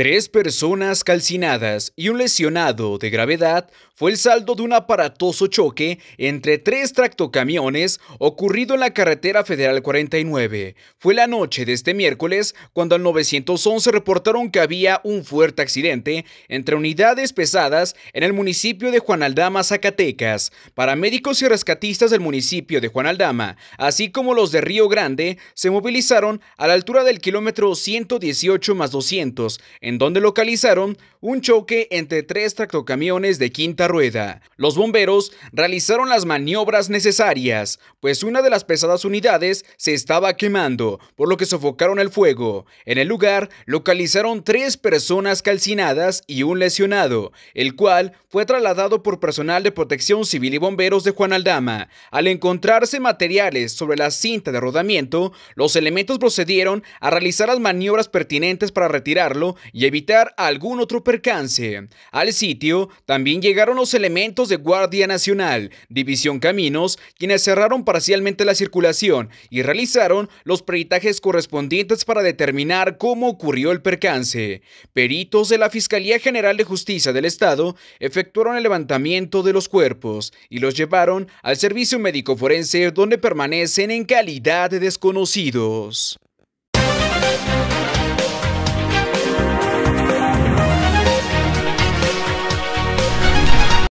Tres personas calcinadas y un lesionado de gravedad fue el saldo de un aparatoso choque entre tres tractocamiones ocurrido en la carretera federal 49. Fue la noche de este miércoles cuando al 911 reportaron que había un fuerte accidente entre unidades pesadas en el municipio de Juan Aldama, Zacatecas. Paramédicos y rescatistas del municipio de Juan Aldama, así como los de Río Grande, se movilizaron a la altura del kilómetro 118 más 200 en donde localizaron un choque entre tres tractocamiones de quinta rueda. Los bomberos realizaron las maniobras necesarias, pues una de las pesadas unidades se estaba quemando, por lo que sofocaron el fuego. En el lugar localizaron tres personas calcinadas y un lesionado, el cual fue trasladado por personal de protección civil y bomberos de Juan Aldama. Al encontrarse materiales sobre la cinta de rodamiento, los elementos procedieron a realizar las maniobras pertinentes para retirarlo y evitar algún otro percance. Al sitio también llegaron los elementos de Guardia Nacional, División Caminos, quienes cerraron parcialmente la circulación y realizaron los peritajes correspondientes para determinar cómo ocurrió el percance. Peritos de la Fiscalía General de Justicia del Estado efectuaron el levantamiento de los cuerpos y los llevaron al servicio médico forense donde permanecen en calidad de desconocidos.